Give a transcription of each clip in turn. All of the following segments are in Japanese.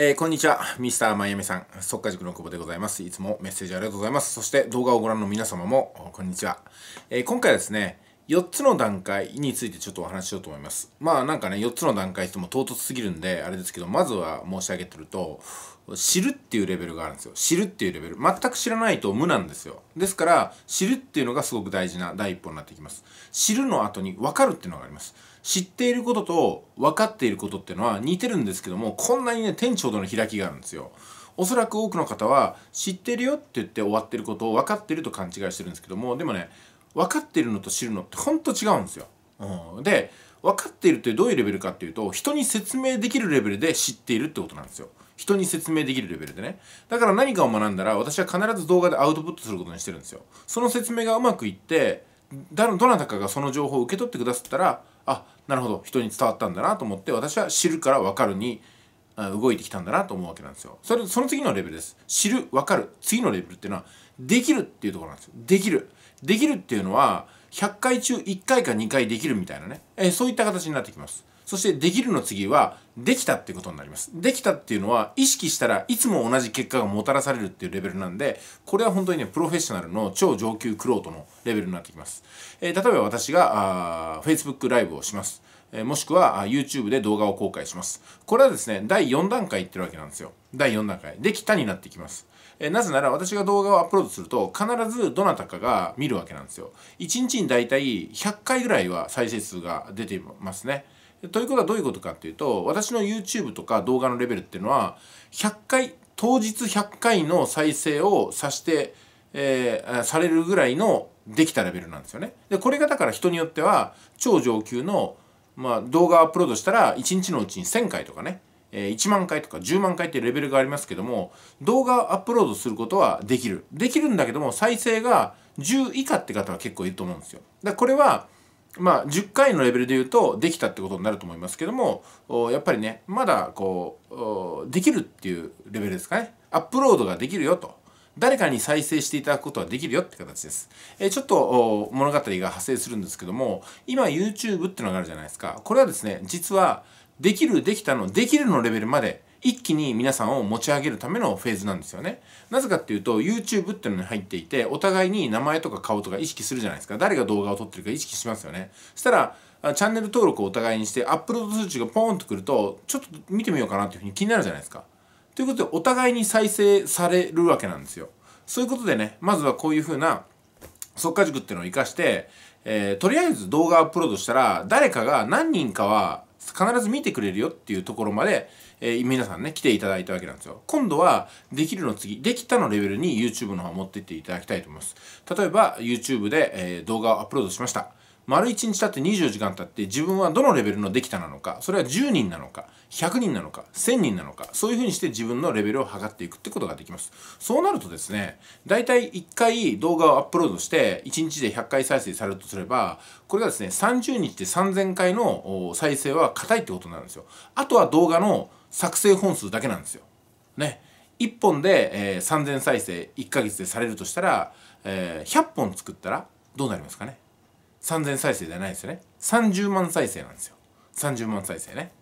えー、こんにちは、ミスターマイアミさん、速か塾の久保でございます。いつもメッセージありがとうございます。そして動画をご覧の皆様も、こんにちは。えー、今回はですね、4つの段階についてちょっとお話ししようと思います。まあなんかね、4つの段階しても唐突すぎるんで、あれですけど、まずは申し上げてると、知るっていうレベルがあるんですよ。知るっていうレベル。全く知らないと無なんですよ。ですから、知るっていうのがすごく大事な第一歩になってきます。知るの後に分かるっていうのがあります。知っていることと分かっていることっていうのは似てるんですけども、こんなにね、天長ほどの開きがあるんですよ。おそらく多くの方は、知ってるよって言って終わってることを分かってると勘違いしてるんですけども、でもね、分かってるのと知るのってほんと違うんですよ。うん、で分かっているってどういうレベルかっていうと人に説明できるレベルで知っているってことなんですよ。人に説明できるレベルでね。だから何かを学んだら私は必ず動画でアウトプットすることにしてるんですよ。その説明がうまくいってだどなたかがその情報を受け取ってくださったらあなるほど人に伝わったんだなと思って私は知るから分かるに動いてきたんだなと思うわけなんですよ。それその次のレベルです。知る、わかる。次のレベルっていうのは、できるっていうところなんですよ。できる。できるっていうのは、100回中1回か2回できるみたいなね、えー、そういった形になってきます。そしてできるの次はできたってことになります。できたっていうのは意識したらいつも同じ結果がもたらされるっていうレベルなんで、これは本当にね、プロフェッショナルの超上級クロートのレベルになってきます。えー、例えば私があ Facebook ライブをします。えもしくは YouTube で動画を公開します。これはですね、第4段階言ってるわけなんですよ。第4段階。できたになってきます。えなぜなら私が動画をアップロードすると必ずどなたかが見るわけなんですよ。1日にだいたい100回ぐらいは再生数が出てますね。ということはどういうことかっていうと私の YouTube とか動画のレベルっていうのは100回当日100回の再生をさして、えー、されるぐらいのできたレベルなんですよね。でこれがだから人によっては超上級のまあ、動画アップロードしたら1日のうちに1000回とかね、えー、1万回とか10万回ってレベルがありますけども動画アップロードすることはできるできるんだけども再生が10以下って方は結構いると思うんですよだからこれはまあ10回のレベルで言うとできたってことになると思いますけどもやっぱりねまだこうできるっていうレベルですかねアップロードができるよと誰かに再生していただくことはできるよって形です。えちょっと物語が派生するんですけども、今 YouTube ってのがあるじゃないですか。これはですね、実は、できる、できたの、できるのレベルまで一気に皆さんを持ち上げるためのフェーズなんですよね。なぜかっていうと YouTube ってのに入っていてお互いに名前とか顔とか意識するじゃないですか。誰が動画を撮ってるか意識しますよね。そしたらチャンネル登録をお互いにしてアップロード数値がポーンとくるとちょっと見てみようかなっていうふうに気になるじゃないですか。ということでお互いに再生されるわけなんですよ。そういうことでね、まずはこういう風な速化塾っていうのを活かして、えー、とりあえず動画をアップロードしたら誰かが何人かは必ず見てくれるよっていうところまで、えー、皆さんね、来ていただいたわけなんですよ。今度は、できるの次、できたのレベルに YouTube の方は持ってっていただきたいと思います。例えば、YouTube で、えー、動画をアップロードしました。丸1日経って24時間経って自分はどのレベルのできたなのかそれは10人なのか100人なのか1000人なのかそういうふうにして自分のレベルを測っていくってことができますそうなるとですねだいたい1回動画をアップロードして1日で100回再生されるとすればこれがですね30日で3000回の再生は硬いってことになるんですよあとは動画の作成本数だけなんですよね1本で、えー、3000再生1ヶ月でされるとしたら、えー、100本作ったらどうなりますかね3000再生じゃないですよね30万再生なんですよ30万再生ね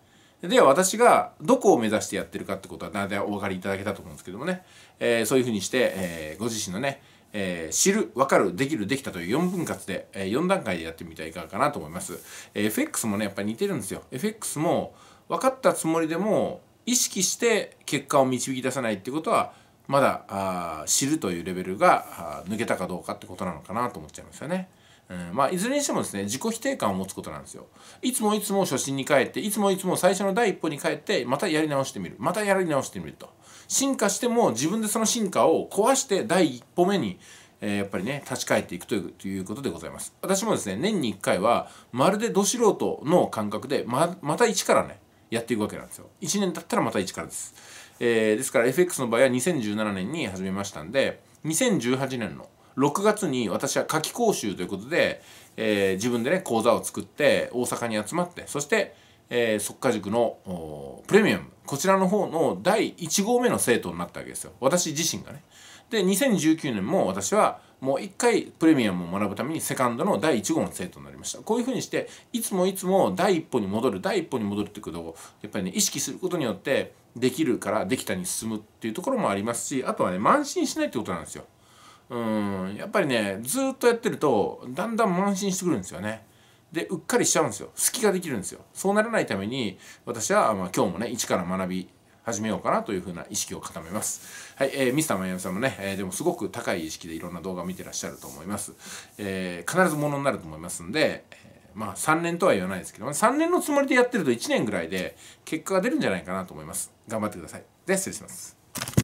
では私がどこを目指してやってるかってことは大体お分かりいただけたと思うんですけどもね、えー、そういうふうにして、えー、ご自身のね、えー、知る、分かる、できる、できたという4分割で、え4段階でやってみてはいかがかなと思います、え FX もねやっぱり似てるんですよ FX も分かったつもりでも意識して結果を導き出さないってことはまだあ知るというレベルが抜けたかどうかってことなのかなと思っちゃいますよね。うんまあ、いずれにしてもですね自己否定感を持つことなんですよいつもいつも初心に帰っていつもいつも最初の第一歩に帰ってまたやり直してみるまたやり直してみると進化しても自分でその進化を壊して第一歩目にえー、やっぱりね立ち返っていくということでございます私もですね年に一回はまるでど素人の感覚でままた一からねやっていくわけなんですよ一年経ったらまた一からです、えー、ですから FX の場合は2017年に始めましたんで2018年の6月に私は夏季講習ということで、えー、自分でね講座を作って大阪に集まってそして、えー、速化塾のプレミアムこちらの方の第1号目の生徒になったわけですよ私自身がね。で2019年も私はもう一回プレミアムを学ぶためにセカンドの第1号の生徒になりましたこういうふうにしていつもいつも第一歩に戻る第一歩に戻るってことをやっぱりね意識することによってできるからできたに進むっていうところもありますしあとはね慢心しないってことなんですようんやっぱりねずっとやってるとだんだん慢心してくるんですよね。でうっかりしちゃうんですよ隙ができるんですよそうならないために私は、まあ、今日もね一から学び始めようかなというふうな意識を固めます。はい、えー、ミスターマイアミさんもね、えー、でもすごく高い意識でいろんな動画を見てらっしゃると思います。えー、必ずものになると思いますんで、えまあ3年とは言わないですけど、3年のつもりでやってると1年ぐらいで結果が出るんじゃないかなと思います。頑張ってください。で、失礼します。